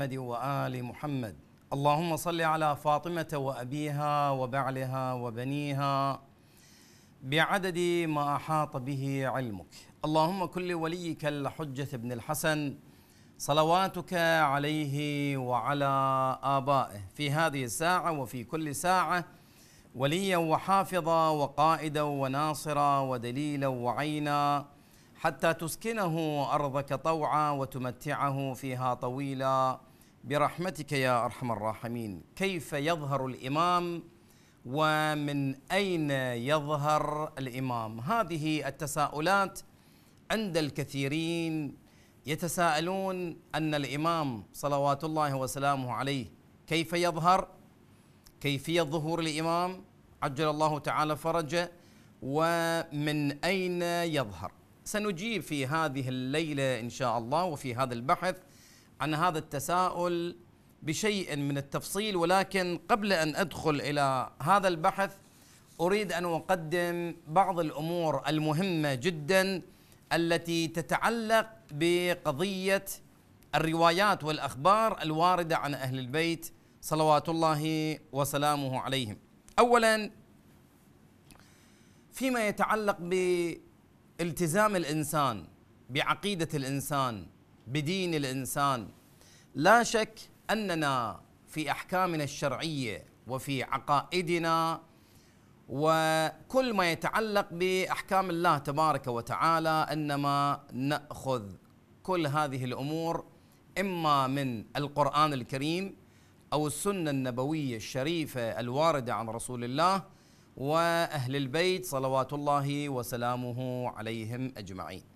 محمد وال محمد اللهم صل على فاطمه وابيها وبعلها وبنيها بعدد ما احاط به علمك اللهم كن لوليك الحجه بن الحسن صلواتك عليه وعلى ابائه في هذه الساعه وفي كل ساعه وليا وحافظا وقائدا وناصرا ودليلا وعينا حتى تسكنه ارضك طوعا وتمتعه فيها طويلا برحمتك يا ارحم الراحمين كيف يظهر الامام ومن اين يظهر الامام هذه التساؤلات عند الكثيرين يتساءلون ان الامام صلوات الله وسلامه عليه كيف يظهر كيفيه ظهور الامام عجل الله تعالى فرجه ومن اين يظهر سنجيب في هذه الليله ان شاء الله وفي هذا البحث عن هذا التساؤل بشيء من التفصيل ولكن قبل ان ادخل الى هذا البحث اريد ان اقدم بعض الامور المهمه جدا التي تتعلق بقضيه الروايات والاخبار الوارده عن اهل البيت صلوات الله وسلامه عليهم. اولا فيما يتعلق بالتزام الانسان بعقيده الانسان بدين الانسان لا شك اننا في احكامنا الشرعيه وفي عقائدنا وكل ما يتعلق باحكام الله تبارك وتعالى انما ناخذ كل هذه الامور اما من القران الكريم او السنه النبويه الشريفه الوارده عن رسول الله واهل البيت صلوات الله وسلامه عليهم اجمعين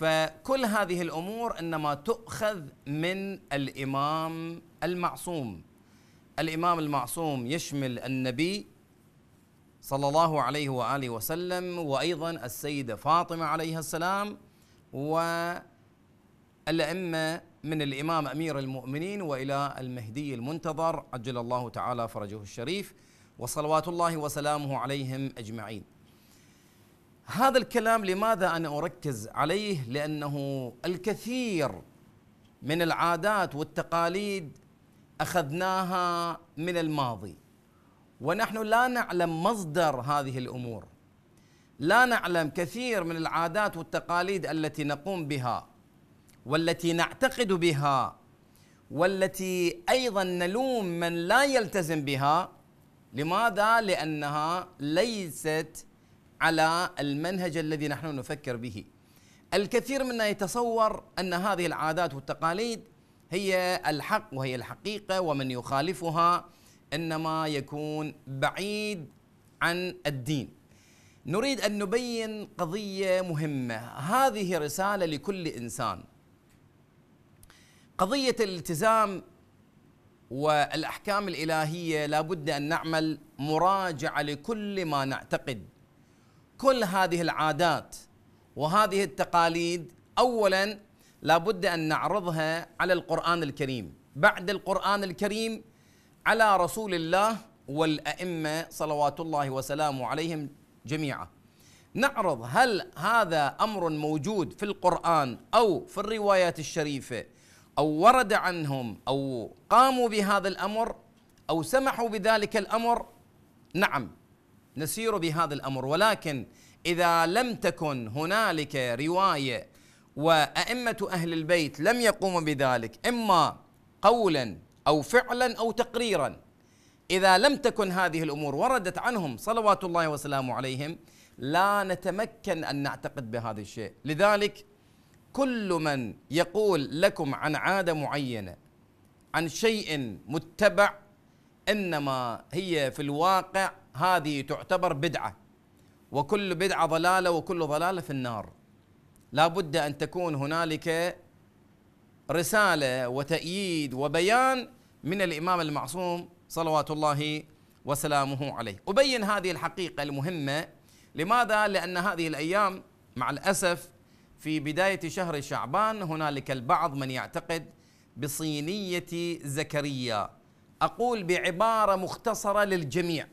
فكل هذه الامور انما تؤخذ من الامام المعصوم الامام المعصوم يشمل النبي صلى الله عليه واله وسلم وايضا السيده فاطمه عليها السلام والائمه من الامام امير المؤمنين والى المهدي المنتظر عجل الله تعالى فرجه الشريف وصلوات الله وسلامه عليهم اجمعين هذا الكلام لماذا انا اركز عليه؟ لانه الكثير من العادات والتقاليد اخذناها من الماضي ونحن لا نعلم مصدر هذه الامور لا نعلم كثير من العادات والتقاليد التي نقوم بها والتي نعتقد بها والتي ايضا نلوم من لا يلتزم بها لماذا لانها ليست على المنهج الذي نحن نفكر به الكثير منا يتصور ان هذه العادات والتقاليد هي الحق وهي الحقيقه ومن يخالفها انما يكون بعيد عن الدين نريد ان نبين قضيه مهمه هذه رساله لكل انسان قضيه الالتزام والاحكام الالهيه لابد ان نعمل مراجعه لكل ما نعتقد كل هذه العادات وهذه التقاليد اولا لابد ان نعرضها على القران الكريم بعد القران الكريم على رسول الله والائمه صلوات الله وسلامه عليهم جميعا نعرض هل هذا امر موجود في القران او في الروايات الشريفه او ورد عنهم او قاموا بهذا الامر او سمحوا بذلك الامر نعم نسير بهذا الامر ولكن اذا لم تكن هنالك روايه وائمه اهل البيت لم يقوموا بذلك اما قولا او فعلا او تقريرا اذا لم تكن هذه الامور وردت عنهم صلوات الله وسلامه عليهم لا نتمكن ان نعتقد بهذا الشيء لذلك كل من يقول لكم عن عاده معينه عن شيء متبع انما هي في الواقع هذه تعتبر بدعه وكل بدعه ضلاله وكل ضلاله في النار لا بد ان تكون هنالك رساله وتاييد وبيان من الامام المعصوم صلوات الله وسلامه عليه ابين هذه الحقيقه المهمه لماذا لان هذه الايام مع الاسف في بدايه شهر شعبان هنالك البعض من يعتقد بصينيه زكريا اقول بعباره مختصره للجميع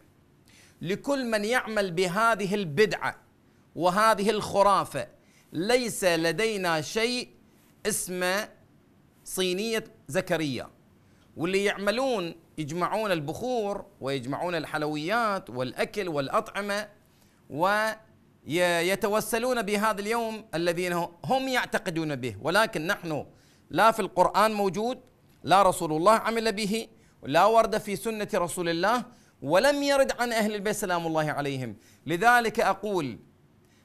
لكل من يعمل بهذه البدعه وهذه الخرافه ليس لدينا شيء اسمه صينيه زكريا واللي يعملون يجمعون البخور ويجمعون الحلويات والاكل والاطعمه ويتوسلون بهذا اليوم الذين هم يعتقدون به ولكن نحن لا في القران موجود لا رسول الله عمل به لا ورد في سنة رسول الله ولم يرد عن أهل البيت سلام الله عليهم لذلك أقول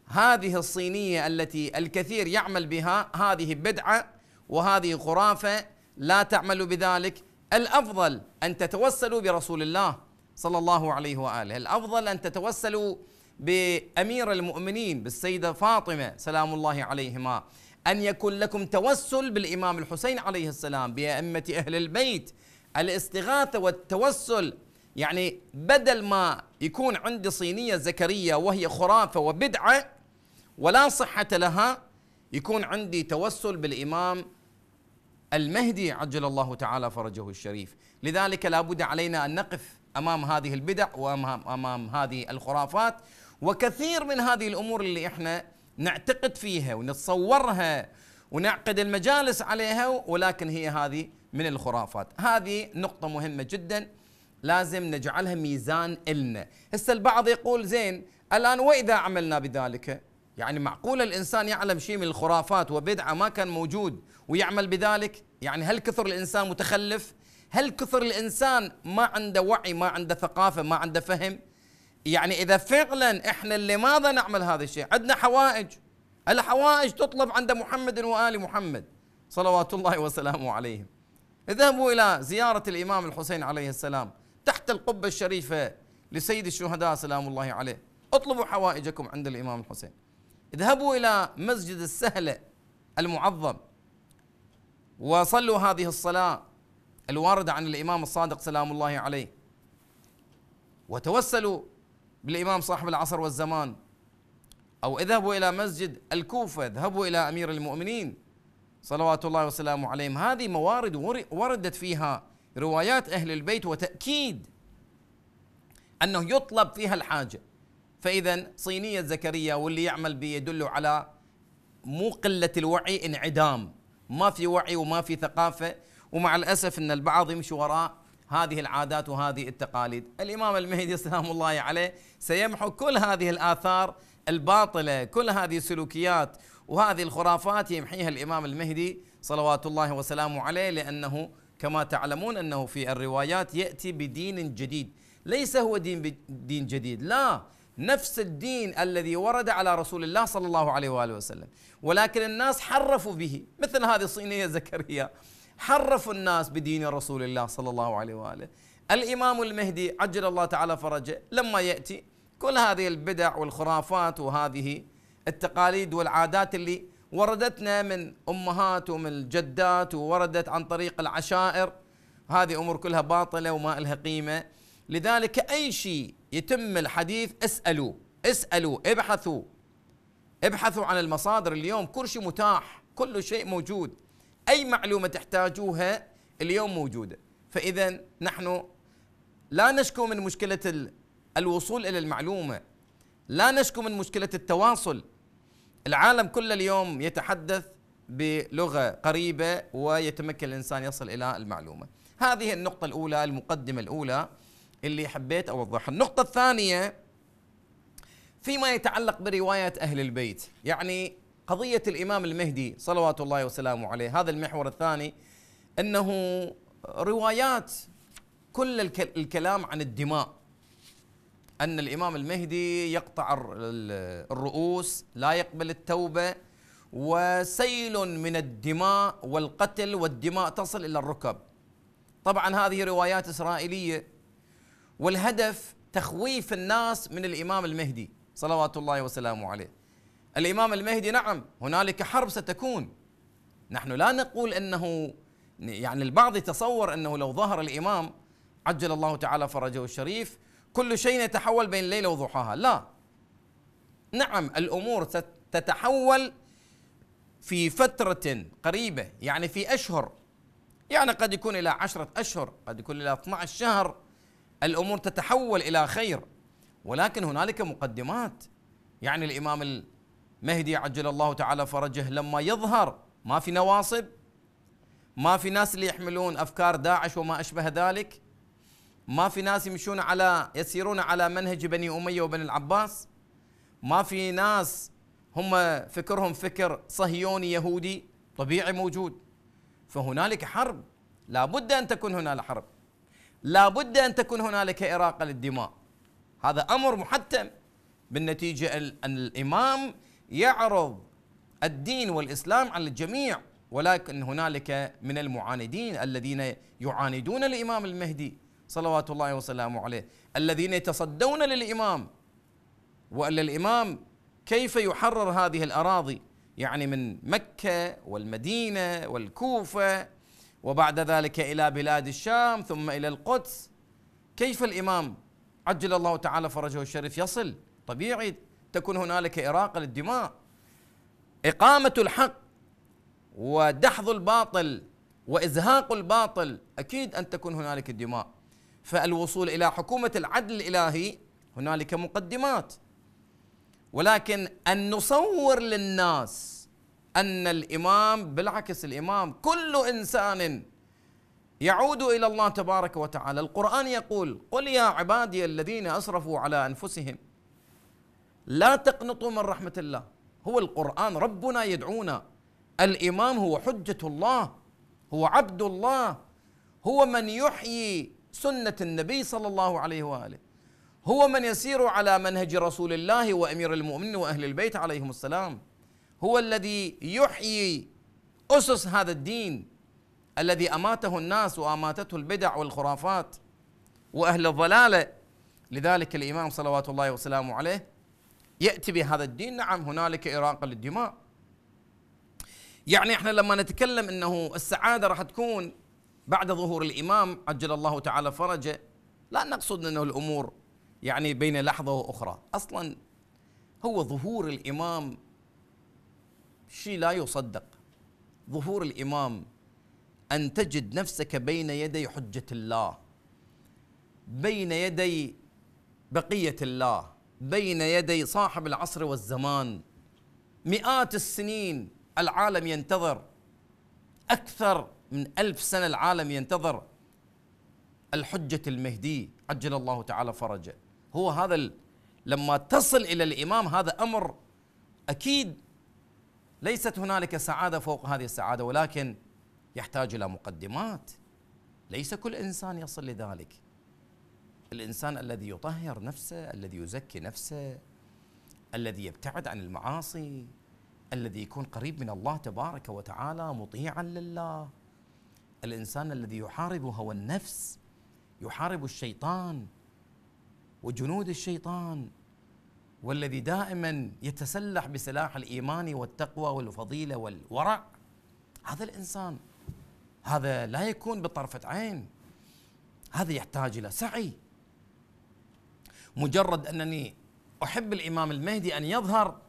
هذه الصينية التي الكثير يعمل بها هذه بدعة وهذه خرافة لا تعمل بذلك الأفضل أن تتوسلوا برسول الله صلى الله عليه وآله الأفضل أن تتوسلوا بأمير المؤمنين بالسيدة فاطمة سلام الله عليهما أن يكون لكم توسل بالإمام الحسين عليه السلام بأئمة أهل البيت الاستغاثة والتوسل يعني بدل ما يكون عندي صينية زكريا وهي خرافة وبدعة ولا صحة لها يكون عندي توسل بالإمام المهدي عجل الله تعالى فرجه الشريف لذلك لا بد علينا أن نقف أمام هذه البدع وأمام هذه الخرافات وكثير من هذه الأمور اللي إحنا نعتقد فيها ونتصورها ونعقد المجالس عليها ولكن هي هذه من الخرافات هذه نقطة مهمة جدا لازم نجعلها ميزان إلنا هسه البعض يقول زين الآن وإذا عملنا بذلك يعني معقول الإنسان يعلم شيء من الخرافات وبدعة ما كان موجود ويعمل بذلك يعني هل كثر الإنسان متخلف هل كثر الإنسان ما عنده وعي ما عنده ثقافة ما عنده فهم يعني إذا فعلا إحنا لماذا نعمل هذا الشيء عندنا حوائج الحوائج تطلب عند محمد وآل محمد صلوات الله وسلامه عليهم اذهبوا إلى زيارة الإمام الحسين عليه السلام تحت القبة الشريفة لسيد الشهداء سلام الله عليه اطلبوا حوائجكم عند الإمام الحسين اذهبوا إلى مسجد السهلة المعظم وصلوا هذه الصلاة الواردة عن الإمام الصادق سلام الله عليه وتوسلوا بالإمام صاحب العصر والزمان أو اذهبوا إلى مسجد الكوفة اذهبوا إلى أمير المؤمنين صلوات الله وسلامه عليهم هذه موارد وردت فيها روايات أهل البيت وتأكيد أنه يطلب فيها الحاجة فإذا صينية زكريا واللي يعمل به يدل على مو قلة الوعي انعدام ما في وعي وما في ثقافة ومع الأسف أن البعض يمشي وراء هذه العادات وهذه التقاليد الإمام المهدي سلام الله عليه سيمحو كل هذه الآثار الباطلة كل هذه السلوكيات وهذه الخرافات يمحيها الإمام المهدي صلوات الله وسلامه عليه لأنه كما تعلمون أنه في الروايات يأتي بدين جديد ليس هو دين, دين جديد لا نفس الدين الذي ورد على رسول الله صلى الله عليه وآله وسلم ولكن الناس حرفوا به مثل هذه الصينية زكريا حرفوا الناس بدين رسول الله صلى الله عليه وآله الإمام المهدي عجل الله تعالى فرجه لما يأتي كل هذه البدع والخرافات وهذه التقاليد والعادات اللي وردتنا من امهات ومن الجدات ووردت عن طريق العشائر هذه امور كلها باطله وما لها قيمه لذلك اي شيء يتم الحديث اسالوا اسالوا ابحثوا ابحثوا عن المصادر اليوم كل شيء متاح كل شيء موجود اي معلومه تحتاجوها اليوم موجوده فاذا نحن لا نشكو من مشكله الوصول الى المعلومه لا نشكو من مشكله التواصل العالم كله اليوم يتحدث بلغه قريبه ويتمكن الانسان يصل الى المعلومه هذه النقطه الاولى المقدمه الاولى اللي حبيت اوضحها النقطه الثانيه فيما يتعلق بروايه اهل البيت يعني قضيه الامام المهدي صلوات الله وسلامه عليه هذا المحور الثاني انه روايات كل الكلام عن الدماء أن الإمام المهدي يقطع الرؤوس لا يقبل التوبة وسيل من الدماء والقتل والدماء تصل إلى الركب طبعا هذه روايات إسرائيلية والهدف تخويف الناس من الإمام المهدي صلوات الله وسلامه عليه الإمام المهدي نعم هنالك حرب ستكون نحن لا نقول أنه يعني البعض يتصور أنه لو ظهر الإمام عجل الله تعالى فرجه الشريف كل شيء يتحول بين ليلة وضحاها لا نعم الأمور تتحول في فترة قريبة يعني في أشهر يعني قد يكون إلى عشرة أشهر قد يكون إلى 12 شهر الأمور تتحول إلى خير ولكن هنالك مقدمات يعني الإمام المهدي عجل الله تعالى فرجه لما يظهر ما في نواصب ما في ناس اللي يحملون أفكار داعش وما أشبه ذلك ما في ناس يمشون على يسيرون على منهج بني أمية وبني العباس ما في ناس هم فكرهم فكر صهيوني يهودي طبيعي موجود فهنالك حرب لا بد أن تكون هنالك حرب لا بد أن تكون هنالك إراقة للدماء هذا أمر محتم بالنتيجة أن الإمام يعرض الدين والإسلام على الجميع ولكن هنالك من المعاندين الذين يعاندون الإمام المهدي صلوات الله وسلامه عليه الذين يتصدون للامام والا الامام كيف يحرر هذه الاراضي يعني من مكه والمدينه والكوفه وبعد ذلك الى بلاد الشام ثم الى القدس كيف الامام عجل الله تعالى فرجه الشريف يصل طبيعي تكون هنالك اراقه للدماء اقامه الحق ودحض الباطل وازهاق الباطل اكيد ان تكون هنالك دماء فالوصول الى حكومه العدل الالهي هنالك مقدمات ولكن ان نصور للناس ان الامام بالعكس الامام كل انسان يعود الى الله تبارك وتعالى، القران يقول: قل يا عبادي الذين اسرفوا على انفسهم لا تقنطوا من رحمه الله، هو القران ربنا يدعونا، الامام هو حجه الله، هو عبد الله، هو من يحيي سنة النبي صلى الله عليه وآله هو من يسير على منهج رسول الله وأمير المؤمنين وأهل البيت عليهم السلام هو الذي يحيي أسس هذا الدين الذي أماته الناس وأماتته البدع والخرافات وأهل الضلالة لذلك الإمام صلوات الله وسلامه عليه يأتي بهذا الدين نعم هنالك إراقة للدماء يعني احنا لما نتكلم انه السعاده راح تكون بعد ظهور الإمام عجل الله تعالى فرجه لا نقصد أنه الأمور يعني بين لحظة وأخرى أصلا هو ظهور الإمام شيء لا يصدق ظهور الإمام أن تجد نفسك بين يدي حجة الله بين يدي بقية الله بين يدي صاحب العصر والزمان مئات السنين العالم ينتظر أكثر من ألف سنة العالم ينتظر الحجة المهدي عجل الله تعالى فرجه هو هذا لما تصل إلى الإمام هذا أمر أكيد ليست هنالك سعادة فوق هذه السعادة ولكن يحتاج إلى مقدمات ليس كل إنسان يصل لذلك الإنسان الذي يطهر نفسه الذي يزكي نفسه الذي يبتعد عن المعاصي الذي يكون قريب من الله تبارك وتعالى مطيعا لله الانسان الذي يحارب هوى النفس يحارب الشيطان وجنود الشيطان والذي دائما يتسلح بسلاح الايمان والتقوى والفضيله والورع هذا الانسان هذا لا يكون بطرفه عين هذا يحتاج الى سعي مجرد انني احب الامام المهدي ان يظهر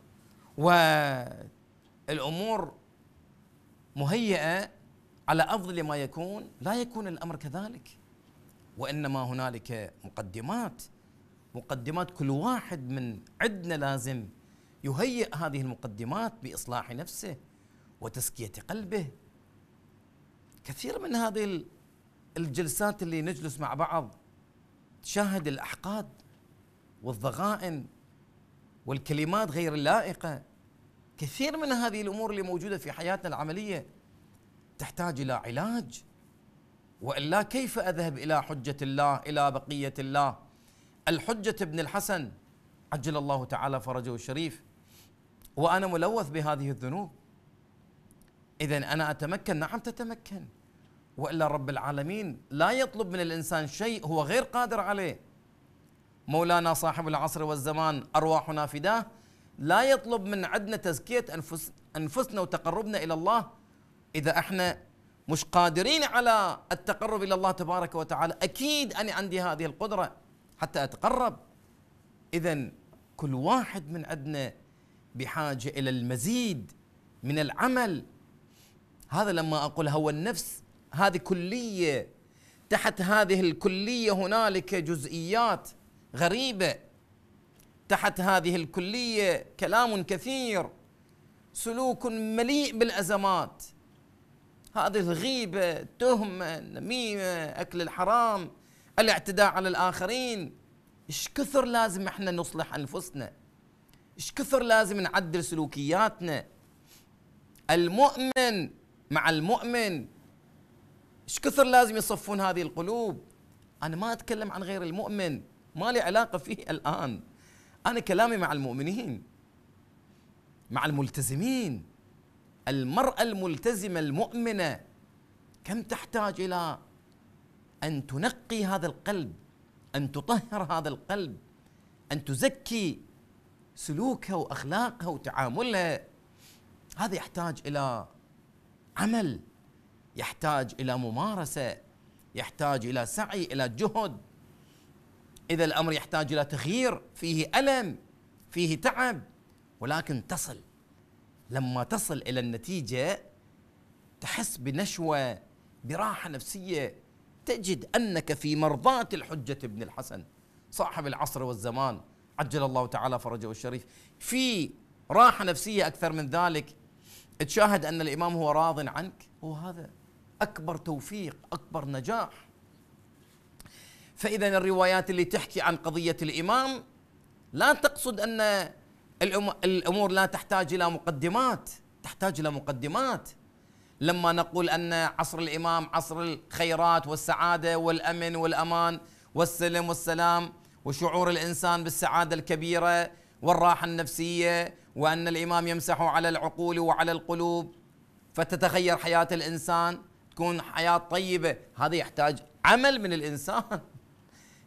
والامور مهيئه على افضل ما يكون لا يكون الامر كذلك وانما هنالك مقدمات مقدمات كل واحد من عندنا لازم يهيئ هذه المقدمات باصلاح نفسه وتزكيه قلبه كثير من هذه الجلسات اللي نجلس مع بعض تشاهد الاحقاد والضغائن والكلمات غير اللائقه كثير من هذه الامور اللي موجوده في حياتنا العمليه تحتاج الى علاج والا كيف اذهب الى حجه الله الى بقيه الله الحجه ابن الحسن عجل الله تعالى فرجه الشريف وانا ملوث بهذه الذنوب اذا انا اتمكن نعم تتمكن والا رب العالمين لا يطلب من الانسان شيء هو غير قادر عليه مولانا صاحب العصر والزمان ارواحنا فداه لا يطلب من عندنا تزكيه انفس انفسنا وتقربنا الى الله اذا احنا مش قادرين على التقرب الى الله تبارك وتعالى اكيد انا عندي هذه القدره حتى اتقرب اذا كل واحد من عندنا بحاجه الى المزيد من العمل هذا لما اقول هو النفس هذه كليه تحت هذه الكليه هنالك جزئيات غريبه تحت هذه الكليه كلام كثير سلوك مليء بالازمات هذه الغيبة التهمة النميمة أكل الحرام الاعتداء على الآخرين إيش كثر لازم إحنا نصلح أنفسنا إيش كثر لازم نعدل سلوكياتنا المؤمن مع المؤمن إيش كثر لازم يصفون هذه القلوب أنا ما أتكلم عن غير المؤمن ما لي علاقة فيه الآن أنا كلامي مع المؤمنين مع الملتزمين المرأة الملتزمة المؤمنة كم تحتاج إلى أن تنقي هذا القلب أن تطهر هذا القلب أن تزكي سلوكها وأخلاقها وتعاملها هذا يحتاج إلى عمل يحتاج إلى ممارسة يحتاج إلى سعي إلى جهد إذا الأمر يحتاج إلى تغيير فيه ألم فيه تعب ولكن تصل لما تصل الى النتيجه تحس بنشوه براحه نفسيه تجد انك في مرضاه الحجه ابن الحسن صاحب العصر والزمان عجل الله تعالى فرجه الشريف في راحه نفسيه اكثر من ذلك تشاهد ان الامام هو راض عنك هو هذا اكبر توفيق اكبر نجاح فاذا الروايات اللي تحكي عن قضيه الامام لا تقصد ان الامور لا تحتاج الى مقدمات تحتاج الى مقدمات لما نقول ان عصر الامام عصر الخيرات والسعاده والامن والامان والسلم والسلام وشعور الانسان بالسعاده الكبيره والراحه النفسيه وان الامام يمسح على العقول وعلى القلوب فتتغير حياه الانسان تكون حياه طيبه هذا يحتاج عمل من الانسان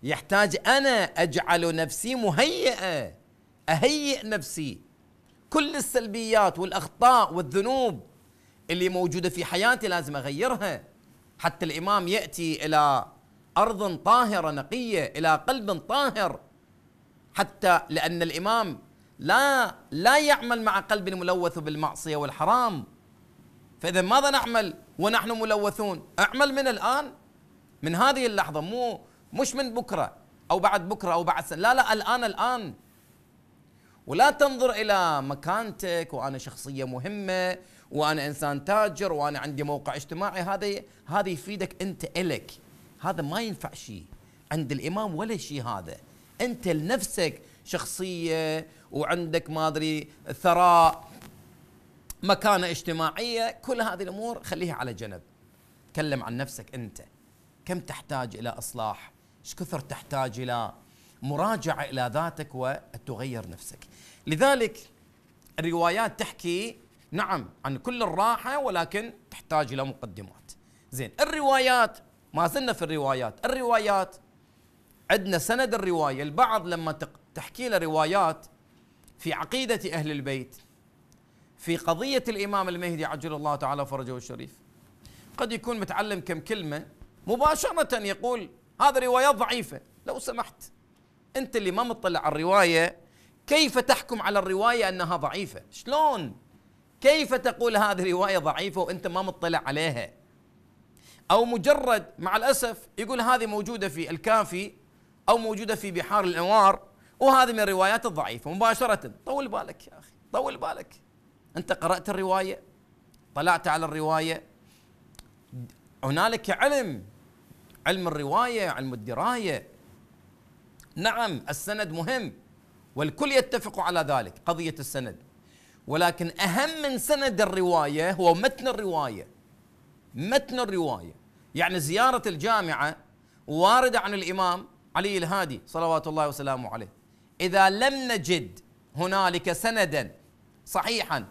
يحتاج انا اجعل نفسي مهيئه اهيئ نفسي كل السلبيات والاخطاء والذنوب اللي موجوده في حياتي لازم اغيرها حتى الامام ياتي الى ارض طاهره نقيه الى قلب طاهر حتى لان الامام لا لا يعمل مع قلب ملوث بالمعصيه والحرام فاذا ماذا نعمل ونحن ملوثون اعمل من الان من هذه اللحظه مو مش من بكره او بعد بكره او بعد سنه لا لا الان الان ولا تنظر الى مكانتك وانا شخصيه مهمه وانا انسان تاجر وانا عندي موقع اجتماعي هذا هذا يفيدك انت الك هذا ما ينفع شيء عند الامام ولا شيء هذا انت لنفسك شخصيه وعندك ما ادري ثراء مكانه اجتماعيه كل هذه الامور خليها على جنب تكلم عن نفسك انت كم تحتاج الى اصلاح ايش كثر تحتاج الى مراجعه الى ذاتك وتغير نفسك لذلك الروايات تحكي نعم عن كل الراحة ولكن تحتاج إلى مقدمات زين الروايات ما زلنا في الروايات الروايات عندنا سند الرواية البعض لما تحكي له روايات في عقيدة أهل البيت في قضية الإمام المهدي عجل الله تعالى فرجه الشريف قد يكون متعلم كم كلمة مباشرة يقول هذا روايات ضعيفة لو سمحت أنت اللي ما مطلع على الرواية كيف تحكم على الروايه انها ضعيفه؟ شلون؟ كيف تقول هذه الرواية ضعيفه وانت ما مطلع عليها؟ او مجرد مع الاسف يقول هذه موجوده في الكافي او موجوده في بحار الانوار وهذه من الروايات الضعيفه مباشره، طول بالك يا اخي، طول بالك. انت قرات الروايه؟ طلعت على الروايه؟ هنالك علم علم الروايه، علم الدرايه. نعم السند مهم والكل يتفق على ذلك قضية السند ولكن أهم من سند الرواية هو متن الرواية متن الرواية يعني زيارة الجامعة واردة عن الإمام علي الهادي صلوات الله وسلامه عليه إذا لم نجد هنالك سندا صحيحا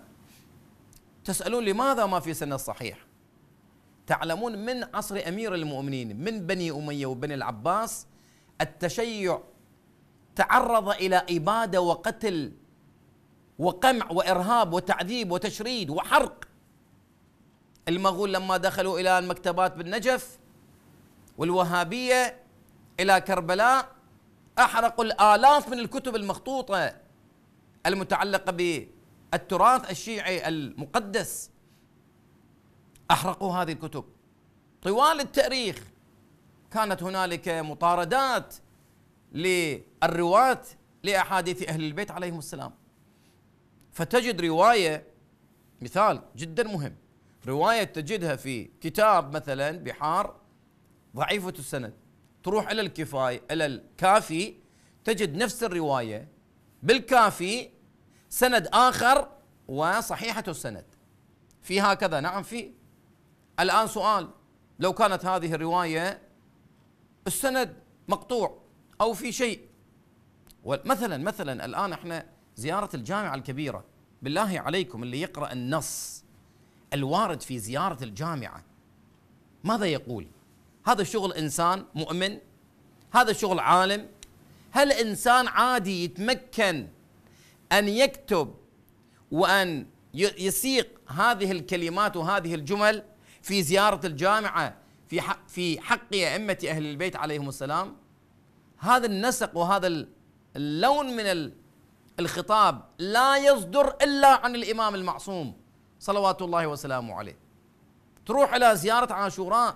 تسألون لماذا ما في سند صحيح تعلمون من عصر أمير المؤمنين من بني أمية وبني العباس التشيع تعرض الى اباده وقتل وقمع وارهاب وتعذيب وتشريد وحرق المغول لما دخلوا الى المكتبات بالنجف والوهابيه الى كربلاء احرقوا الالاف من الكتب المخطوطه المتعلقه بالتراث الشيعي المقدس احرقوا هذه الكتب طوال التاريخ كانت هنالك مطاردات للرواة لأحاديث أهل البيت عليهم السلام فتجد رواية مثال جدا مهم رواية تجدها في كتاب مثلا بحار ضعيفة السند تروح إلى الكفاية إلى الكافي تجد نفس الرواية بالكافي سند آخر وصحيحة السند في هكذا نعم في الآن سؤال لو كانت هذه الرواية السند مقطوع او في شيء مثلا مثلا الان احنا زياره الجامعه الكبيره بالله عليكم اللي يقرا النص الوارد في زياره الجامعه ماذا يقول؟ هذا شغل انسان مؤمن؟ هذا شغل عالم؟ هل انسان عادي يتمكن ان يكتب وان يسيق هذه الكلمات وهذه الجمل في زياره الجامعه في حق في حق ائمه اهل البيت عليهم السلام؟ هذا النسق وهذا اللون من الخطاب لا يصدر الا عن الامام المعصوم صلوات الله وسلامه عليه تروح الى زياره عاشوراء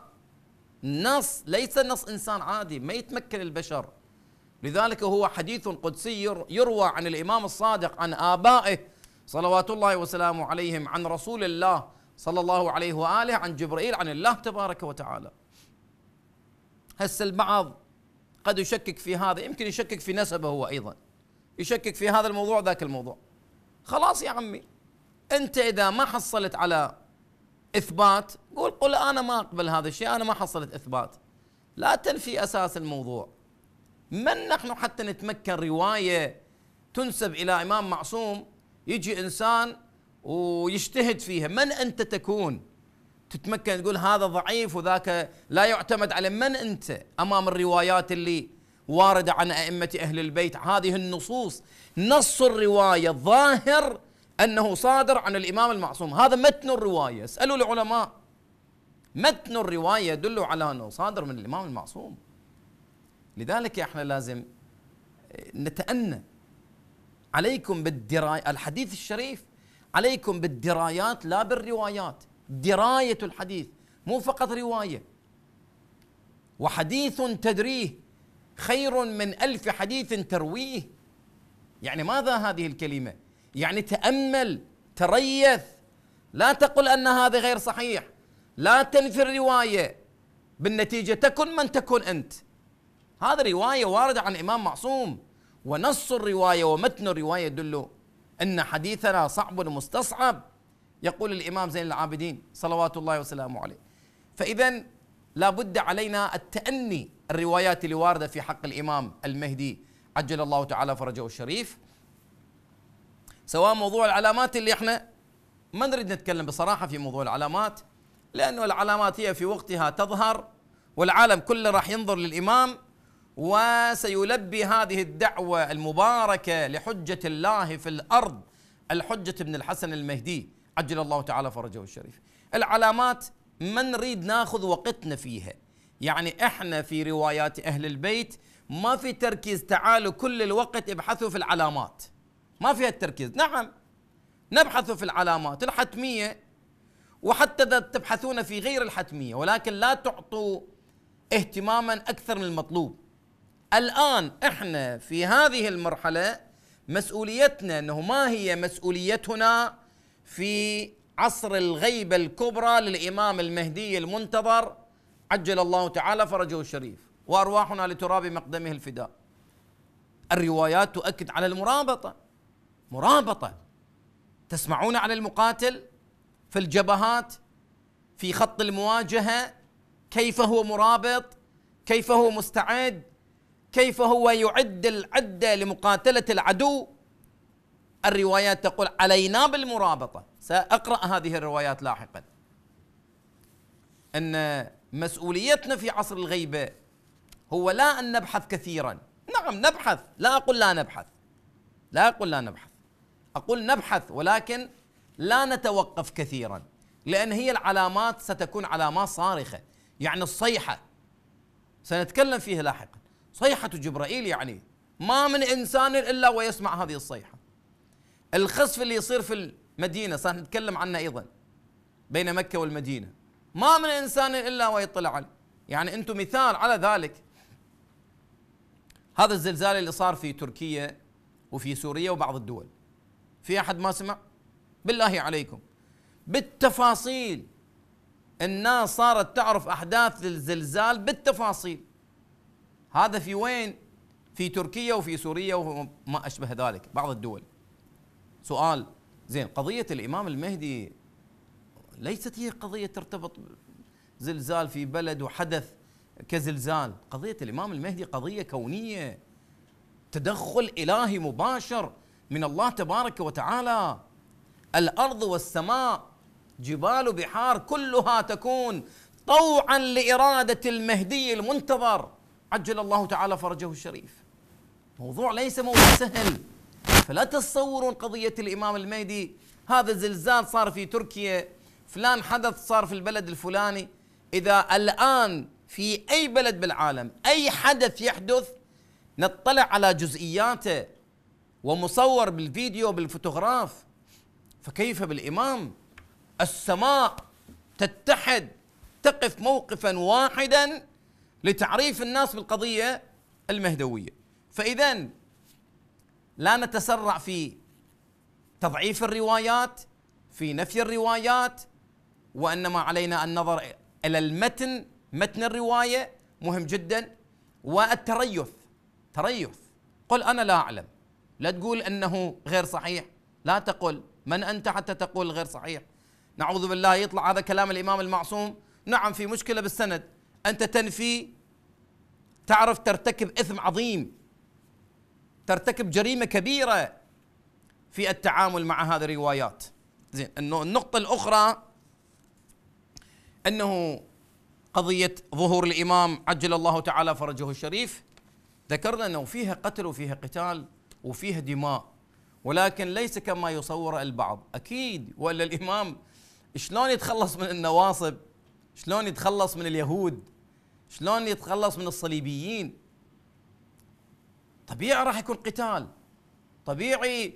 نص ليس نص انسان عادي ما يتمكن البشر لذلك هو حديث قدسي يروى عن الامام الصادق عن ابائه صلوات الله وسلامه عليهم عن رسول الله صلى الله عليه واله عن جبرائيل عن الله تبارك وتعالى هسه البعض قد يشكك في هذا يمكن يشكك في نسبه هو ايضا يشكك في هذا الموضوع ذاك الموضوع خلاص يا عمي انت اذا ما حصلت على اثبات قول قل انا ما اقبل هذا الشيء انا ما حصلت اثبات لا تنفي اساس الموضوع من نحن حتى نتمكن روايه تنسب الى امام معصوم يجي انسان ويجتهد فيها من انت تكون تتمكن تقول هذا ضعيف وذاك لا يعتمد على من انت امام الروايات اللي وارده عن ائمه اهل البيت هذه النصوص نص الروايه ظاهر انه صادر عن الامام المعصوم هذا متن الروايه اسالوا العلماء متن الروايه يدل على انه صادر من الامام المعصوم لذلك احنا لازم آه، نتأنى عليكم بالدراية الحديث الشريف عليكم بالدرايات لا بالروايات درايه الحديث مو فقط روايه وحديث تدريه خير من الف حديث ترويه يعني ماذا هذه الكلمه يعني تامل تريث لا تقل ان هذا غير صحيح لا تنفي الروايه بالنتيجه تكن من تكن انت هذا روايه وارده عن امام معصوم ونص الروايه ومتن الروايه يدل ان حديثنا صعب ومستصعب يقول الإمام زين العابدين صلوات الله وسلامه عليه فإذا لا بد علينا التأني الروايات اللي واردة في حق الإمام المهدي عجل الله تعالى فرجه الشريف سواء موضوع العلامات اللي احنا ما نريد نتكلم بصراحة في موضوع العلامات لأنه العلامات هي في وقتها تظهر والعالم كله راح ينظر للإمام وسيلبي هذه الدعوة المباركة لحجة الله في الأرض الحجة ابن الحسن المهدي عجل الله تعالى فرجه الشريف العلامات ما نريد ناخذ وقتنا فيها يعني احنا في روايات اهل البيت ما في تركيز تعالوا كل الوقت ابحثوا في العلامات ما فيها التركيز نعم نبحث في العلامات الحتميه وحتى اذا تبحثون في غير الحتميه ولكن لا تعطوا اهتماما اكثر من المطلوب الان احنا في هذه المرحله مسؤوليتنا انه ما هي مسؤوليتنا في عصر الغيبة الكبرى للإمام المهدي المنتظر عجل الله تعالى فرجه الشريف وأرواحنا لتراب مقدمه الفداء الروايات تؤكد على المرابطة مرابطة تسمعون على المقاتل في الجبهات في خط المواجهة كيف هو مرابط كيف هو مستعد كيف هو يعد العدة لمقاتلة العدو الروايات تقول علينا بالمرابطة سأقرأ هذه الروايات لاحقا أن مسؤوليتنا في عصر الغيبة هو لا أن نبحث كثيرا نعم نبحث لا أقول لا نبحث لا أقول لا نبحث أقول نبحث ولكن لا نتوقف كثيرا لأن هي العلامات ستكون علامات صارخة يعني الصيحة سنتكلم فيها لاحقا صيحة جبرائيل يعني ما من إنسان إلا ويسمع هذه الصيحة الخصف اللي يصير في المدينه صار نتكلم عنه ايضا بين مكه والمدينه ما من انسان الا ويطلع عنه يعني انتم مثال على ذلك هذا الزلزال اللي صار في تركيا وفي سوريا وبعض الدول في احد ما سمع بالله عليكم بالتفاصيل الناس صارت تعرف احداث الزلزال بالتفاصيل هذا في وين في تركيا وفي سوريا وما اشبه ذلك بعض الدول سؤال زين قضية الإمام المهدي ليست هي قضية ترتبط زلزال في بلد وحدث كزلزال قضية الإمام المهدي قضية كونية تدخل إلهي مباشر من الله تبارك وتعالى الأرض والسماء جبال بحار كلها تكون طوعا لإرادة المهدي المنتظر عجل الله تعالى فرجه الشريف موضوع ليس موضوع سهل فلا تتصورون قضية الإمام المهدي هذا زلزال صار في تركيا فلان حدث صار في البلد الفلاني إذا الآن في أي بلد بالعالم أي حدث يحدث نطلع على جزئياته ومصور بالفيديو بالفوتوغراف فكيف بالإمام السماء تتحد تقف موقفا واحدا لتعريف الناس بالقضية المهدوية فإذا لا نتسرع في تضعيف الروايات في نفي الروايات وانما علينا النظر الى المتن متن الروايه مهم جدا والتريث تريث قل انا لا اعلم لا تقول انه غير صحيح لا تقل من انت حتى تقول غير صحيح نعوذ بالله يطلع هذا كلام الامام المعصوم نعم في مشكله بالسند انت تنفي تعرف ترتكب اثم عظيم ترتكب جريمه كبيره في التعامل مع هذه الروايات زين انه النقطه الاخرى انه قضيه ظهور الامام عجل الله تعالى فرجه الشريف ذكرنا انه فيها قتل وفيها قتال وفيها دماء ولكن ليس كما يصور البعض اكيد ولا الامام شلون يتخلص من النواصب شلون يتخلص من اليهود شلون يتخلص من الصليبيين طبيعي راح يكون قتال طبيعي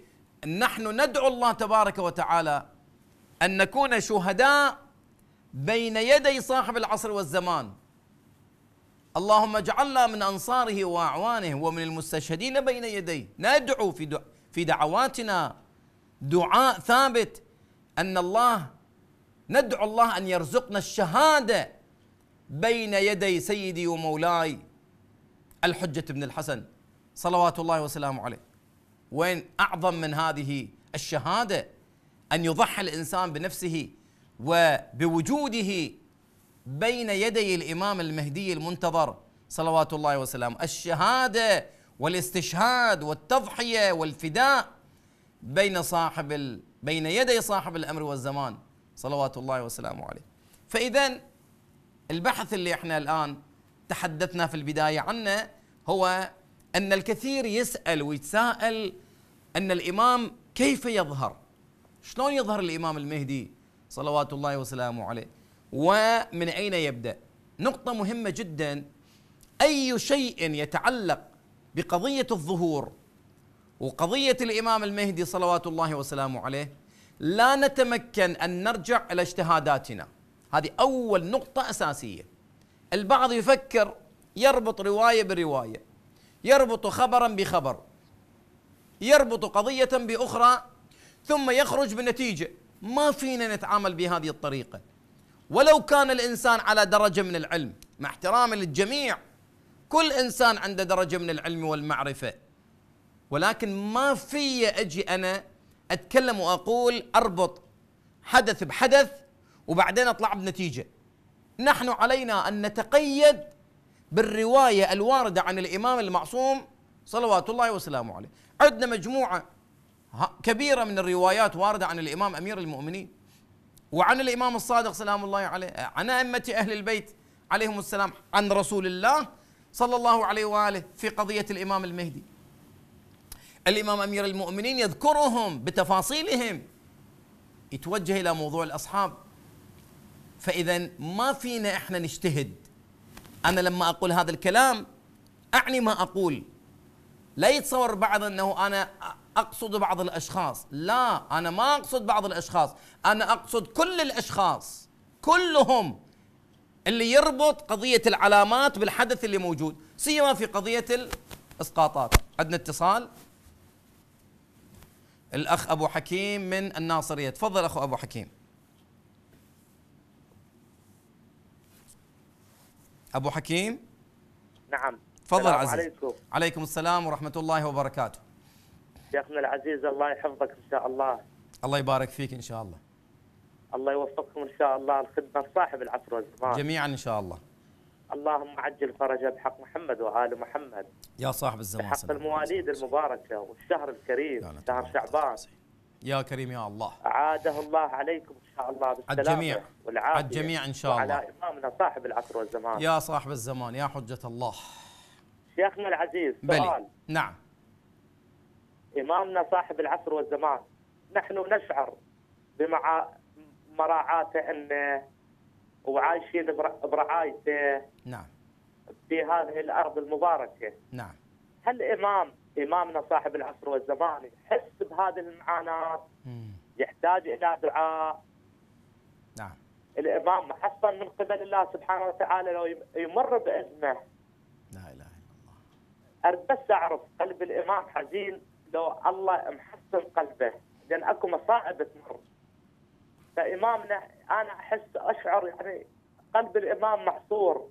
نحن ندعو الله تبارك وتعالى ان نكون شهداء بين يدي صاحب العصر والزمان اللهم اجعلنا من انصاره واعوانه ومن المستشهدين بين يديه ندعو في دع في دعواتنا دعاء ثابت ان الله ندعو الله ان يرزقنا الشهاده بين يدي سيدي ومولاي الحجه بن الحسن صلوات الله وسلامه عليه وين اعظم من هذه الشهاده ان يضحي الانسان بنفسه وبوجوده بين يدي الامام المهدي المنتظر صلوات الله وسلامه الشهاده والاستشهاد والتضحيه والفداء بين صاحب ال... بين يدي صاحب الامر والزمان صلوات الله وسلامه عليه فاذا البحث اللي احنا الان تحدثنا في البدايه عنه هو أن الكثير يسأل ويتساءل أن الإمام كيف يظهر شلون يظهر الإمام المهدي صلوات الله وسلامه عليه ومن أين يبدأ نقطة مهمة جدا أي شيء يتعلق بقضية الظهور وقضية الإمام المهدي صلوات الله وسلامه عليه لا نتمكن أن نرجع إلى اجتهاداتنا هذه أول نقطة أساسية البعض يفكر يربط رواية برواية يربط خبرا بخبر يربط قضية بأخرى ثم يخرج بنتيجة ما فينا نتعامل بهذه الطريقة ولو كان الإنسان على درجة من العلم مع احترامي للجميع كل إنسان عنده درجة من العلم والمعرفة ولكن ما في أجي أنا أتكلم وأقول أربط حدث بحدث وبعدين أطلع بنتيجة نحن علينا أن نتقيد بالرواية الواردة عن الإمام المعصوم صلوات الله وسلامه عليه عندنا مجموعة كبيرة من الروايات واردة عن الإمام أمير المؤمنين وعن الإمام الصادق سلام الله عليه عن أئمة أهل البيت عليهم السلام عن رسول الله صلى الله عليه وآله في قضية الإمام المهدي الإمام أمير المؤمنين يذكرهم بتفاصيلهم يتوجه إلى موضوع الأصحاب فإذا ما فينا إحنا نجتهد أنا لما أقول هذا الكلام أعني ما أقول لا يتصور بعض أنه أنا أقصد بعض الأشخاص لا أنا ما أقصد بعض الأشخاص أنا أقصد كل الأشخاص كلهم اللي يربط قضية العلامات بالحدث اللي موجود سيما في قضية الإسقاطات عندنا اتصال الأخ أبو حكيم من الناصرية تفضل أخو أبو حكيم ابو حكيم نعم تفضل عزيز عليكم عليكم السلام ورحمه الله وبركاته شيخنا العزيز الله يحفظك ان شاء الله الله يبارك فيك ان شاء الله الله يوفقكم ان شاء الله الخدمه صاحب العصر والزمان جميعا ان شاء الله اللهم عجل فرجه بحق محمد وال محمد يا صاحب الزمان بحق المواليد المباركه والشهر الكريم شهر شعبان يا كريم يا الله عاده الله عليكم ان شاء الله بالسلامه الجميع والعافيه على الجميع ان شاء الله وعلى امامنا صاحب العصر والزمان يا صاحب الزمان يا حجه الله شيخنا العزيز سؤال نعم امامنا صاحب العصر والزمان نحن نشعر بمع مراعاته ان وعايشين برعايته نعم في هذه الارض المباركه نعم هل امام إمامنا صاحب العصر والزمان يحس بهذه المعاناة يحتاج إلى دعاء نعم الإمام محصن من قبل الله سبحانه وتعالى لو يمر بإذنه لا إله إلا الله أريد بس أعرف قلب الإمام حزين لو الله محصن قلبه لأن أكو مصاعب تمر فإمامنا أنا أحس أشعر يعني قلب الإمام محصور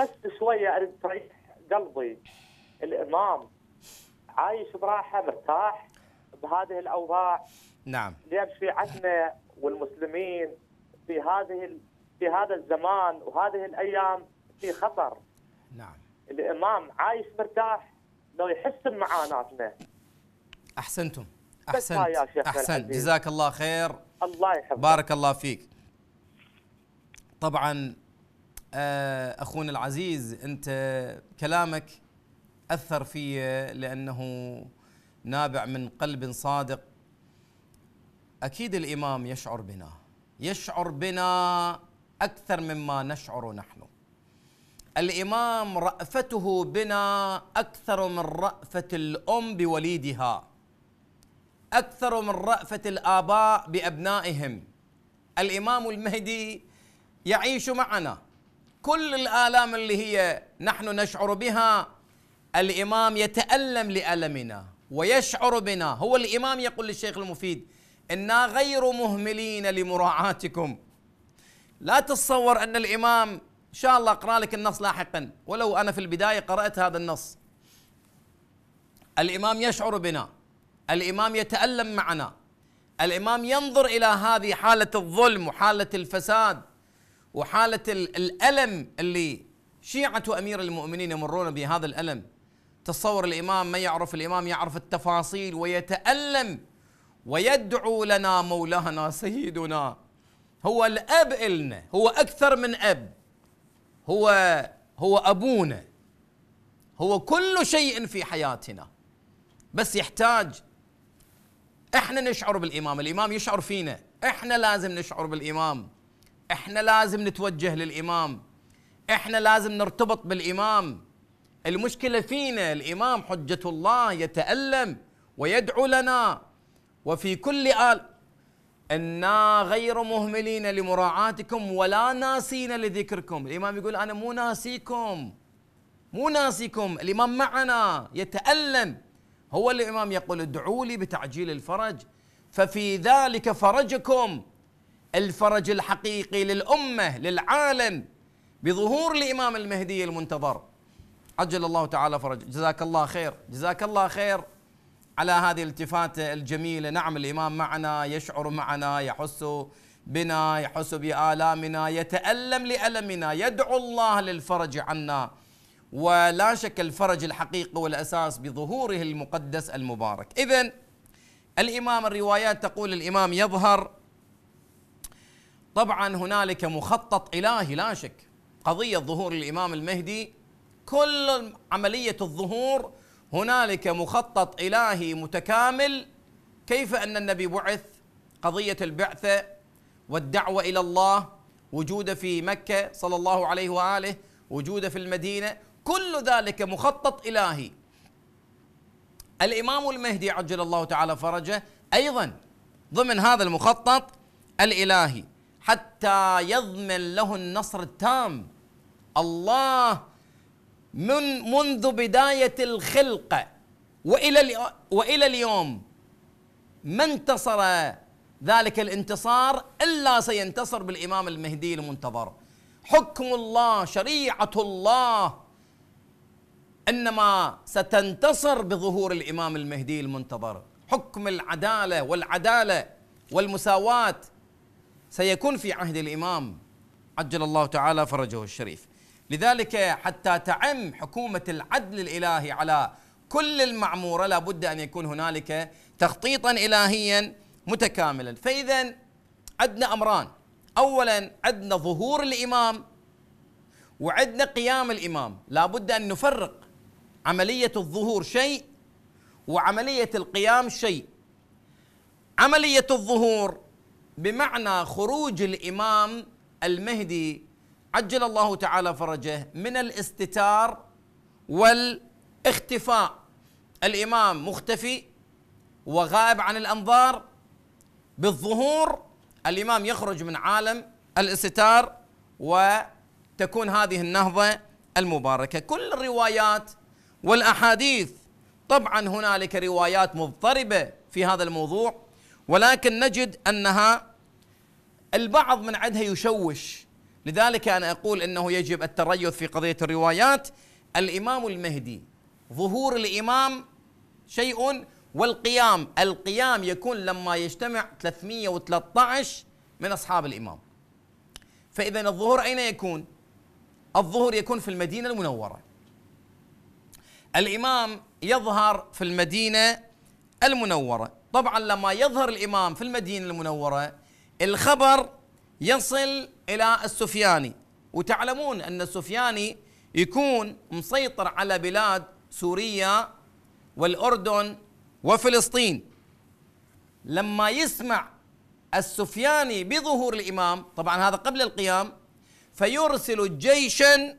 بس شوية أريد تريح قلبي الامام عايش براحه مرتاح بهذه الاوضاع نعم لان شيعتنا والمسلمين في هذه في هذا الزمان وهذه الايام في خطر نعم الامام عايش مرتاح لو يحسن معاناتنا احسنتم احسنت يا شيخ احسنت جزاك الله خير الله يحفظك بارك الله فيك طبعا آه، اخونا العزيز انت كلامك أثر في لأنه نابع من قلب صادق أكيد الإمام يشعر بنا يشعر بنا أكثر مما نشعر نحن الإمام رأفته بنا أكثر من رأفة الأم بوليدها أكثر من رأفة الآباء بأبنائهم الإمام المهدي يعيش معنا كل الآلام اللي هي نحن نشعر بها الإمام يتألم لألمنا ويشعر بنا هو الإمام يقول للشيخ المفيد إنا غير مهملين لمراعاتكم لا تتصور أن الإمام إن شاء الله أقرأ لك النص لاحقا ولو أنا في البداية قرأت هذا النص الإمام يشعر بنا الإمام يتألم معنا الإمام ينظر إلى هذه حالة الظلم وحالة الفساد وحالة الألم اللي شيعة أمير المؤمنين يمرون بهذا الألم تصور الامام ما يعرف الامام يعرف التفاصيل ويتالم ويدعو لنا مولانا سيدنا هو الاب النا هو اكثر من اب هو هو ابونا هو كل شيء في حياتنا بس يحتاج احنا نشعر بالامام الامام يشعر فينا احنا لازم نشعر بالامام احنا لازم نتوجه للامام احنا لازم نرتبط بالامام المشكلة فينا الإمام حجة الله يتألم ويدعو لنا وفي كل آل إنا غير مهملين لمراعاتكم ولا ناسين لذكركم الإمام يقول أنا مو ناسيكم مو ناسيكم الإمام معنا يتألم هو الإمام يقول ادعوا لي بتعجيل الفرج ففي ذلك فرجكم الفرج الحقيقي للأمة للعالم بظهور الإمام المهدي المنتظر عجل الله تعالى فرج جزاك الله خير جزاك الله خير على هذه الالتفاتة الجميلة نعم الإمام معنا يشعر معنا يحس بنا يحس بآلامنا يتألم لألمنا يدعو الله للفرج عنا ولا شك الفرج الحقيقي والأساس بظهوره المقدس المبارك إذا الإمام الروايات تقول الإمام يظهر طبعا هنالك مخطط إلهي لا شك قضية ظهور الإمام المهدي كل عملية الظهور هنالك مخطط إلهي متكامل كيف أن النبي بعث قضية البعثة والدعوة إلى الله وجوده في مكة صلى الله عليه وآله وجوده في المدينة كل ذلك مخطط إلهي الإمام المهدي عجل الله تعالى فرجه أيضا ضمن هذا المخطط الإلهي حتى يضمن له النصر التام الله من منذ بداية الخلقة وإلى وإلى اليوم ما انتصر ذلك الانتصار إلا سينتصر بالإمام المهدي المنتظر حكم الله شريعة الله إنما ستنتصر بظهور الإمام المهدي المنتظر حكم العدالة والعدالة والمساواة سيكون في عهد الإمام عجل الله تعالى فرجه الشريف لذلك حتى تعم حكومة العدل الإلهي على كل المعمورة لابد أن يكون هنالك تخطيطا إلهيا متكاملا فإذا عندنا أمران أولا عندنا ظهور الإمام وعندنا قيام الإمام لابد أن نفرق عملية الظهور شيء وعملية القيام شيء عملية الظهور بمعنى خروج الإمام المهدي عجل الله تعالى فرجه من الاستتار والاختفاء الامام مختفي وغائب عن الانظار بالظهور الامام يخرج من عالم الاستتار وتكون هذه النهضه المباركه كل الروايات والاحاديث طبعا هنالك روايات مضطربه في هذا الموضوع ولكن نجد انها البعض من عندها يشوش لذلك انا اقول انه يجب التريث في قضيه الروايات الامام المهدي ظهور الامام شيء والقيام القيام يكون لما يجتمع 313 من اصحاب الامام فاذا الظهور اين يكون الظهور يكون في المدينه المنوره الامام يظهر في المدينه المنوره طبعا لما يظهر الامام في المدينه المنوره الخبر يصل إلى السفياني وتعلمون أن السفياني يكون مسيطر على بلاد سوريا والأردن وفلسطين لما يسمع السفياني بظهور الإمام طبعا هذا قبل القيام فيرسل جيشا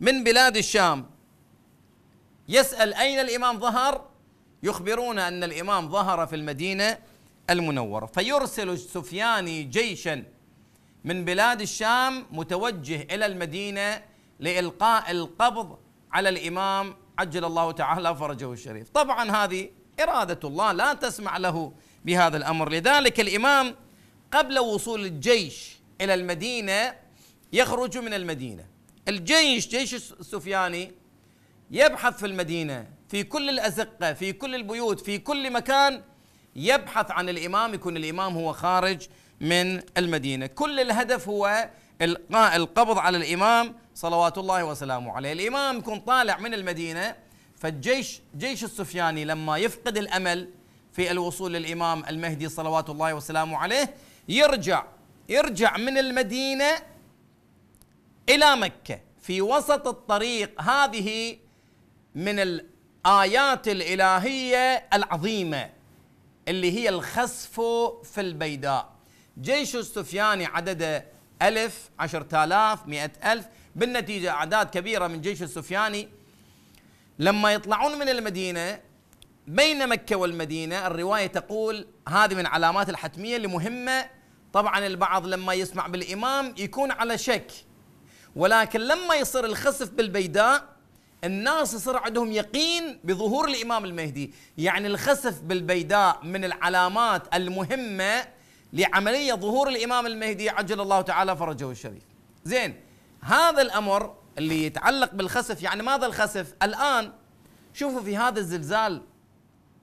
من بلاد الشام يسأل أين الإمام ظهر يخبرون أن الإمام ظهر في المدينة المنورة فيرسل السفياني جيشا من بلاد الشام متوجه الى المدينه لالقاء القبض على الامام عجل الله تعالى فرجه الشريف طبعا هذه اراده الله لا تسمع له بهذا الامر لذلك الامام قبل وصول الجيش الى المدينه يخرج من المدينه الجيش جيش السفياني يبحث في المدينه في كل الازقه في كل البيوت في كل مكان يبحث عن الامام يكون الامام هو خارج من المدينة كل الهدف هو القاء القبض على الإمام صلوات الله وسلامه عليه الإمام يكون طالع من المدينة فالجيش جيش السفياني لما يفقد الأمل في الوصول للإمام المهدي صلوات الله وسلامه عليه يرجع يرجع من المدينة إلى مكة في وسط الطريق هذه من الآيات الإلهية العظيمة اللي هي الخسف في البيداء جيش السفياني عدده ألف عشرة آلاف مئة ألف بالنتيجة أعداد كبيرة من جيش السفياني لما يطلعون من المدينة بين مكة والمدينة الرواية تقول هذه من علامات الحتمية المهمة طبعا البعض لما يسمع بالإمام يكون على شك ولكن لما يصير الخسف بالبيداء الناس يصير عندهم يقين بظهور الامام المهدي، يعني الخسف بالبيداء من العلامات المهمه لعمليه ظهور الامام المهدي عجل الله تعالى فرجه الشريف. زين هذا الامر اللي يتعلق بالخسف يعني ماذا الخسف؟ الان شوفوا في هذا الزلزال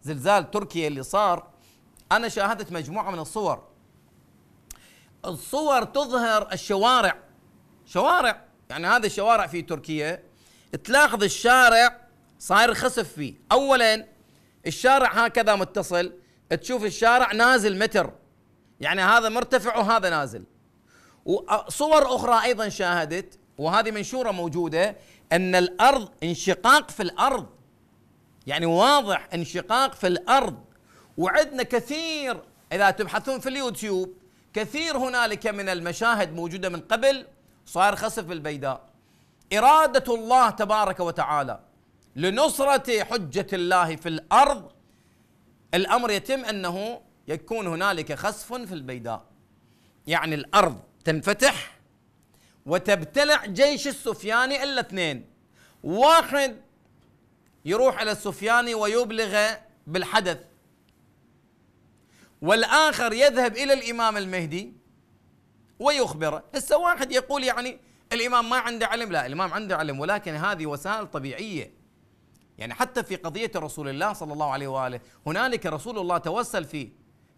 زلزال تركيا اللي صار انا شاهدت مجموعه من الصور. الصور تظهر الشوارع شوارع يعني هذه الشوارع في تركيا تلاحظ الشارع صاير خسف فيه، اولا الشارع هكذا متصل تشوف الشارع نازل متر يعني هذا مرتفع وهذا نازل وصور اخرى ايضا شاهدت وهذه منشوره موجوده ان الارض انشقاق في الارض يعني واضح انشقاق في الارض وعندنا كثير اذا تبحثون في اليوتيوب كثير هنالك من المشاهد موجوده من قبل صار خسف بالبيداء اراده الله تبارك وتعالى لنصره حجه الله في الارض الامر يتم انه يكون هنالك خسف في البيداء يعني الارض تنفتح وتبتلع جيش السفياني الا اثنين واحد يروح الى السفياني ويبلغ بالحدث والاخر يذهب الى الامام المهدي ويخبره هسه واحد يقول يعني الامام ما عنده علم لا الامام عنده علم ولكن هذه وسائل طبيعيه يعني حتى في قضيه رسول الله صلى الله عليه واله هنالك رسول الله توسل في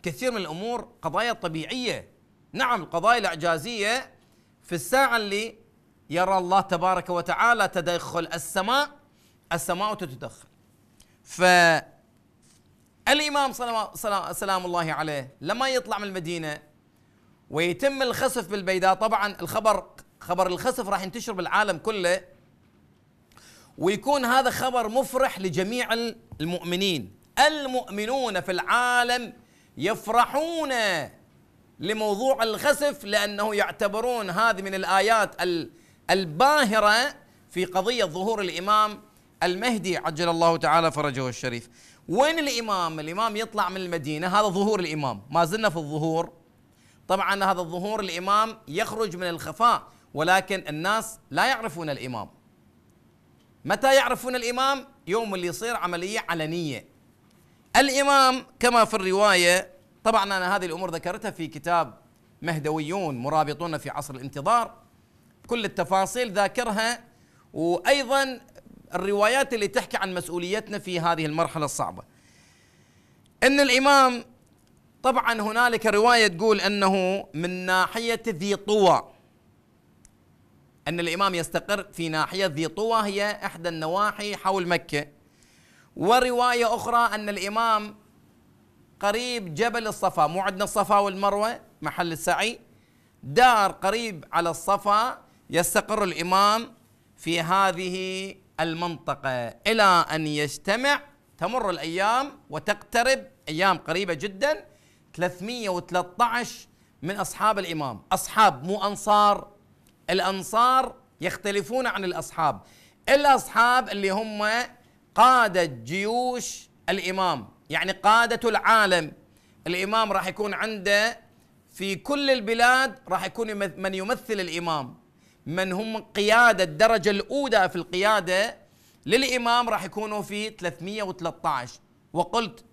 كثير من الامور قضايا طبيعيه نعم القضايا الاعجازيه في الساعه اللي يرى الله تبارك وتعالى تدخل السماء السماء تتدخل فالامام سلام الله عليه لما يطلع من المدينه ويتم الخسف بالبيداء طبعا الخبر خبر الخسف راح ينتشر بالعالم كله ويكون هذا خبر مفرح لجميع المؤمنين المؤمنون في العالم يفرحون لموضوع الخسف لانه يعتبرون هذه من الايات الباهره في قضيه ظهور الامام المهدي عجل الله تعالى فرجه الشريف. وين الامام؟ الامام يطلع من المدينه هذا ظهور الامام، ما زلنا في الظهور. طبعا هذا الظهور الامام يخرج من الخفاء ولكن الناس لا يعرفون الامام. متى يعرفون الامام؟ يوم اللي يصير عمليه علنيه. الامام كما في الروايه طبعا انا هذه الامور ذكرتها في كتاب مهدويون مرابطون في عصر الانتظار كل التفاصيل ذاكرها وايضا الروايات اللي تحكي عن مسؤوليتنا في هذه المرحله الصعبه ان الامام طبعا هنالك روايه تقول انه من ناحيه ذي طوى ان الامام يستقر في ناحيه ذي طوى هي احدى النواحي حول مكه ورواية أخرى أن الإمام قريب جبل الصفا مو عندنا الصفا والمروة محل السعي دار قريب على الصفا يستقر الإمام في هذه المنطقة إلى أن يجتمع تمر الأيام وتقترب أيام قريبة جدا 313 من أصحاب الإمام أصحاب مو أنصار الأنصار يختلفون عن الأصحاب الأصحاب اللي هم قادة جيوش الإمام يعني قادة العالم الإمام راح يكون عنده في كل البلاد راح يكون من يمثل الإمام من هم قيادة الدرجة الأولى في القيادة للإمام راح يكونوا في 313 وقلت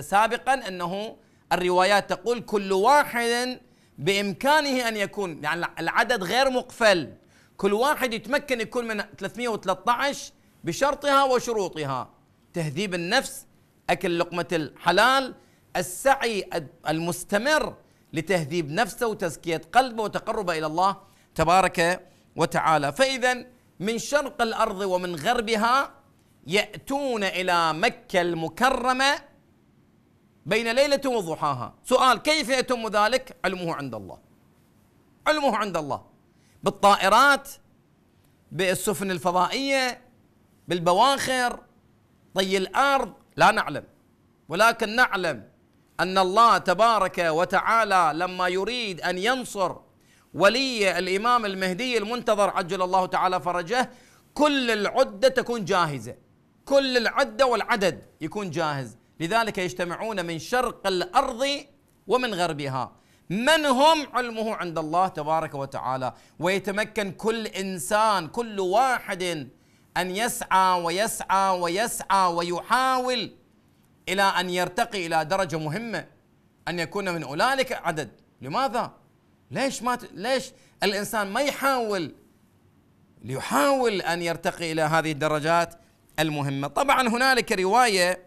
سابقا أنه الروايات تقول كل واحد بإمكانه أن يكون يعني العدد غير مقفل كل واحد يتمكن يكون من 313 بشرطها وشروطها تهذيب النفس اكل لقمه الحلال السعي المستمر لتهذيب نفسه وتزكيه قلبه وتقربه الى الله تبارك وتعالى فاذا من شرق الارض ومن غربها ياتون الى مكه المكرمه بين ليله وضحاها سؤال كيف يتم ذلك علمه عند الله علمه عند الله بالطائرات بالسفن الفضائيه بالبواخر طي الارض لا نعلم ولكن نعلم ان الله تبارك وتعالى لما يريد ان ينصر ولي الامام المهدي المنتظر عجل الله تعالى فرجه كل العده تكون جاهزه كل العده والعدد يكون جاهز لذلك يجتمعون من شرق الارض ومن غربها من هم علمه عند الله تبارك وتعالى ويتمكن كل انسان كل واحد ان يسعى ويسعى ويسعى ويحاول الى ان يرتقي الى درجه مهمه ان يكون من اولئك عدد لماذا ليش ما ت... ليش الانسان ما يحاول ليحاول ان يرتقي الى هذه الدرجات المهمه طبعا هنالك روايه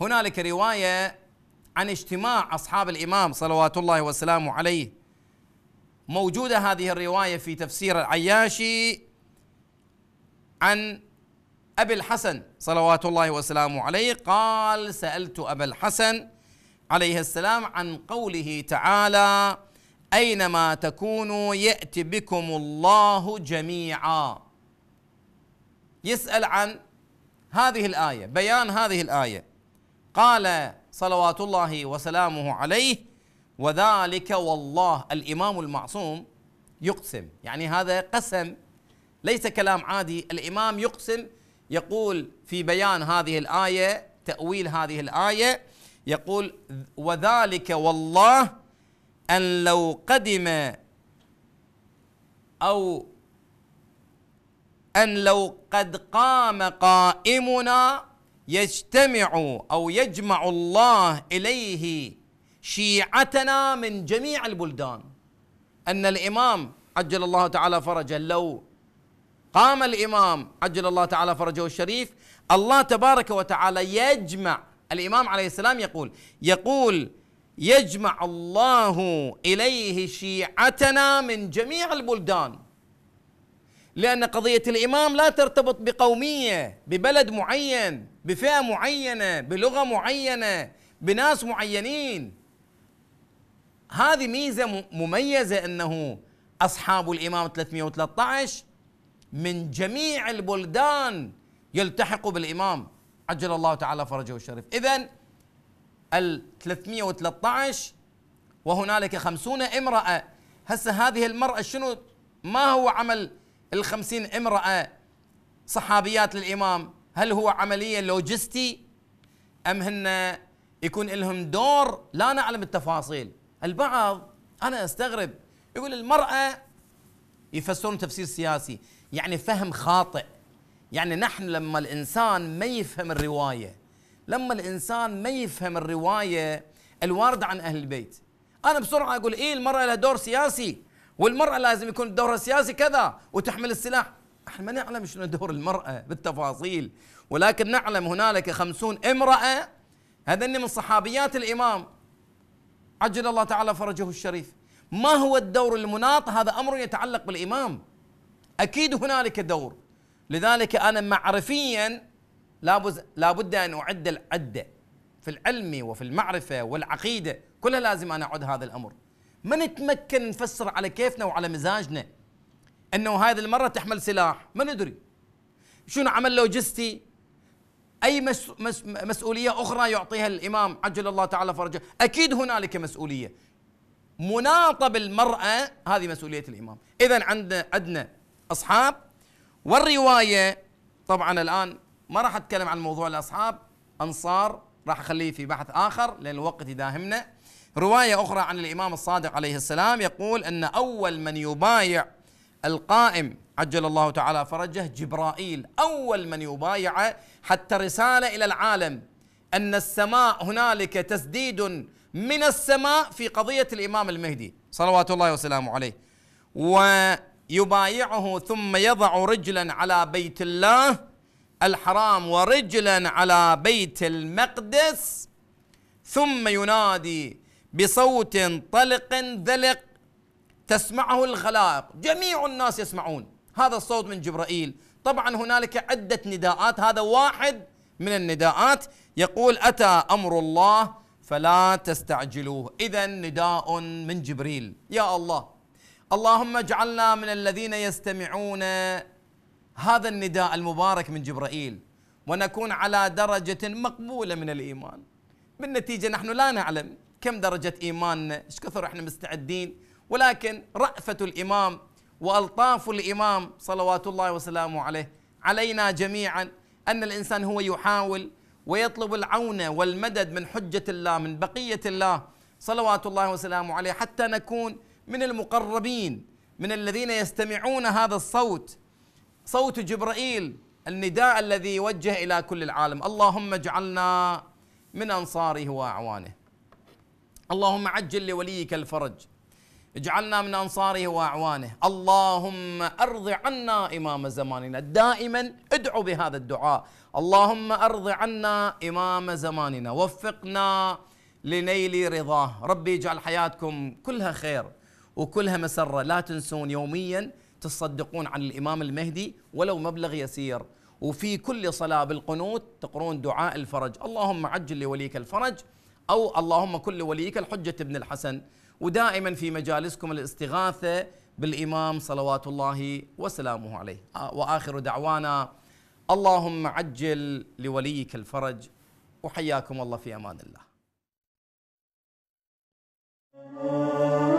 هنالك روايه عن اجتماع اصحاب الامام صلوات الله وسلامه عليه موجوده هذه الروايه في تفسير العياشي عن أبي الحسن صلوات الله وسلامه عليه قال سألت أبا الحسن عليه السلام عن قوله تعالى أينما تكونوا يأتي بكم الله جميعا يسأل عن هذه الآية بيان هذه الآية قال صلوات الله وسلامه عليه وذلك والله الإمام المعصوم يقسم يعني هذا قسم ليس كلام عادي الامام يقسم يقول في بيان هذه الايه تاويل هذه الايه يقول وذلك والله ان لو قدم او ان لو قد قام قائمنا يجتمع او يجمع الله اليه شيعتنا من جميع البلدان ان الامام عجل الله تعالى فرجا لو قام الامام عجل الله تعالى فرجه الشريف الله تبارك وتعالى يجمع الامام عليه السلام يقول يقول يجمع الله اليه شيعتنا من جميع البلدان لان قضيه الامام لا ترتبط بقوميه ببلد معين بفئه معينه بلغه معينه بناس معينين هذه ميزه مميزه انه اصحاب الامام 313 من جميع البلدان يلتحق بالامام عجل الله تعالى فرجه الشريف اذا ال 313 وهنالك 50 امراه هسه هذه المراه شنو ما هو عمل ال 50 امراه صحابيات للامام هل هو عمليه لوجستي ام هن يكون لهم دور لا نعلم التفاصيل البعض انا استغرب يقول المراه يفسرون تفسير سياسي يعني فهم خاطئ يعني نحن لما الانسان ما يفهم الروايه لما الانسان ما يفهم الروايه الوارده عن اهل البيت انا بسرعه اقول ايه المراه لها دور سياسي والمراه لازم يكون دورها السياسي كذا وتحمل السلاح احنا ما نعلم شنو دور المراه بالتفاصيل ولكن نعلم هنالك خمسون امراه هذني من صحابيات الامام عجل الله تعالى فرجه الشريف ما هو الدور المناط هذا امر يتعلق بالامام اكيد هنالك دور لذلك انا معرفيا لابد لابد ان اعد العده في العلم وفي المعرفه والعقيده كلها لازم انا اعد هذا الامر ما نتمكن نفسر على كيفنا وعلى مزاجنا انه هذه المره تحمل سلاح ما ندري شنو عمل لوجستي اي مس مس مسؤوليه اخرى يعطيها الامام عجل الله تعالى فرجه اكيد هنالك مسؤوليه مناطه بالمراه هذه مسؤوليه الامام اذا عندنا عندنا اصحاب والروايه طبعا الان ما راح اتكلم عن موضوع الاصحاب انصار راح اخليه في بحث اخر لان الوقت يداهمنا روايه اخرى عن الامام الصادق عليه السلام يقول ان اول من يبايع القائم عجل الله تعالى فرجه جبرائيل اول من يبايع حتى رساله الى العالم ان السماء هنالك تسديد من السماء في قضيه الامام المهدي صلوات الله وسلامه عليه و يبايعه ثم يضع رجلا على بيت الله الحرام ورجلا على بيت المقدس ثم ينادي بصوت طلق ذلق تسمعه الخلائق جميع الناس يسمعون هذا الصوت من جبرائيل طبعا هنالك عدة نداءات هذا واحد من النداءات يقول أتى أمر الله فلا تستعجلوه إذا نداء من جبريل يا الله اللهم اجعلنا من الذين يستمعون هذا النداء المبارك من جبرائيل ونكون على درجة مقبولة من الإيمان بالنتيجة نحن لا نعلم كم درجة إيماننا إيش كثر إحنا مستعدين ولكن رأفة الإمام وألطاف الإمام صلوات الله وسلامه عليه علينا جميعا أن الإنسان هو يحاول ويطلب العون والمدد من حجة الله من بقية الله صلوات الله وسلامه عليه حتى نكون من المقربين من الذين يستمعون هذا الصوت صوت جبرائيل النداء الذي يوجه الى كل العالم اللهم اجعلنا من انصاره واعوانه اللهم عجل لوليك الفرج اجعلنا من انصاره واعوانه اللهم ارض عنا امام زماننا دائما ادعو بهذا الدعاء اللهم ارض عنا امام زماننا وفقنا لنيل رضاه ربي اجعل حياتكم كلها خير وكلها مسرة لا تنسون يوميا تصدقون عن الإمام المهدي ولو مبلغ يسير وفي كل صلاة بالقنوت تقرون دعاء الفرج اللهم عجل لوليك الفرج أو اللهم كل لوليك الحجة ابن الحسن ودائما في مجالسكم الاستغاثة بالإمام صلوات الله وسلامه عليه وآخر دعوانا اللهم عجل لوليك الفرج وحياكم الله في أمان الله